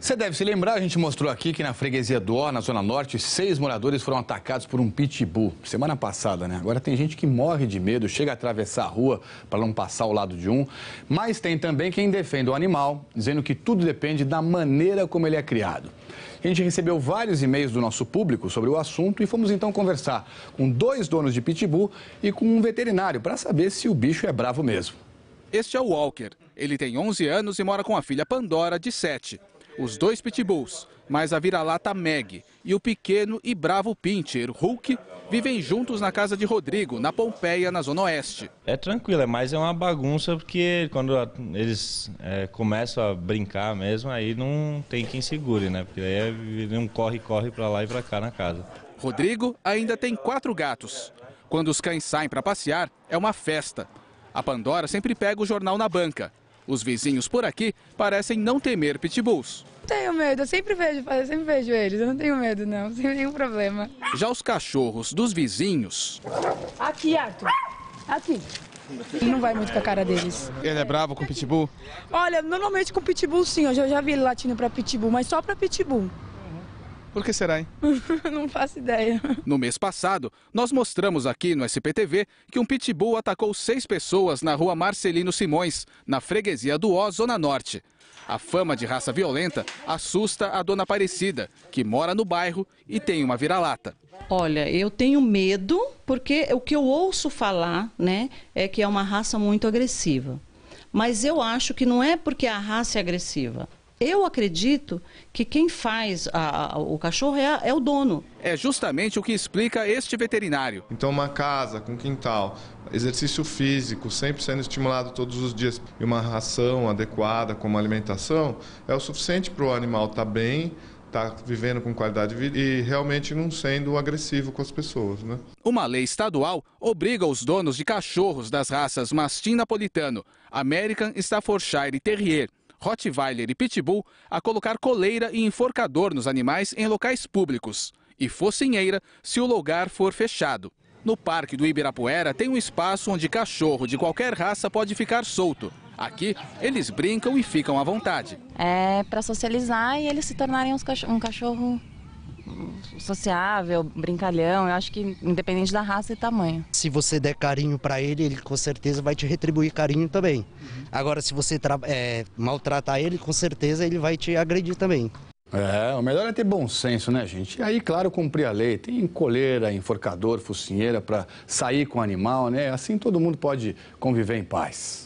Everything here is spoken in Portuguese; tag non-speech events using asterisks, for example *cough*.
Você deve se lembrar, a gente mostrou aqui que na freguesia do Ó, na Zona Norte, seis moradores foram atacados por um pitbull. Semana passada, né? Agora tem gente que morre de medo, chega a atravessar a rua para não passar ao lado de um. Mas tem também quem defende o animal, dizendo que tudo depende da maneira como ele é criado. A gente recebeu vários e-mails do nosso público sobre o assunto e fomos então conversar com dois donos de pitbull e com um veterinário para saber se o bicho é bravo mesmo. Este é o Walker. Ele tem 11 anos e mora com a filha Pandora, de 7 os dois pitbulls, mais a vira-lata Meg e o pequeno e bravo Pincher, Hulk, vivem juntos na casa de Rodrigo, na Pompeia, na Zona Oeste. É tranquilo, é mas é uma bagunça porque quando eles é, começam a brincar mesmo, aí não tem quem segure, né? Porque aí é um corre-corre para lá e para cá na casa. Rodrigo ainda tem quatro gatos. Quando os cães saem para passear, é uma festa. A Pandora sempre pega o jornal na banca os vizinhos por aqui parecem não temer pitbulls. Tenho medo, eu sempre vejo, eu sempre vejo eles, eu não tenho medo não, *laughs* sem nenhum problema. Já os cachorros dos vizinhos... Aqui, Arthur, aqui. Ele não vai muito com a cara deles. Ele é bravo com pitbull? Olha, normalmente com pitbull sim, eu já, já vi ele latindo pra pitbull, mas só pra pitbull. Por que será, hein? *laughs* Não faço ideia. No mês passado, nós mostramos aqui no SPTV que um pitbull atacou seis pessoas na rua Marcelino Simões, na freguesia do Ó, Zona Norte. A fama de raça violenta assusta a dona Aparecida, que mora no bairro e tem uma vira-lata. Olha, eu tenho medo porque o que eu ouço falar, né, é que é uma raça muito agressiva. Mas eu acho que não é porque a raça é agressiva. Eu acredito que quem faz a, a, o cachorro é, é o dono. É justamente o que explica este veterinário. Então, uma casa com quintal, exercício físico, sempre sendo estimulado todos os dias, e uma ração adequada, como alimentação, é o suficiente para o animal estar tá bem, estar tá vivendo com qualidade de vida e realmente não sendo agressivo com as pessoas. Né? Uma lei estadual obriga os donos de cachorros das raças Mastim Napolitano, American Staffordshire e Terrier Rottweiler e Pitbull a colocar coleira e enforcador nos animais em locais públicos e focinheira se o lugar for fechado. No Parque do Ibirapuera tem um espaço onde cachorro de qualquer raça pode ficar solto. Aqui, eles brincam e ficam à vontade. É para socializar e eles se tornarem um cachorro sociável, brincalhão. Eu acho que independente da raça e tamanho. Se você der carinho para ele, ele com certeza vai te retribuir carinho também. Uhum. Agora, se você é, maltratar ele, com certeza ele vai te agredir também. É, o melhor é ter bom senso, né, gente? E aí, claro, cumprir a lei. Tem coleira, enforcador, focinheira para sair com o animal, né? Assim todo mundo pode conviver em paz.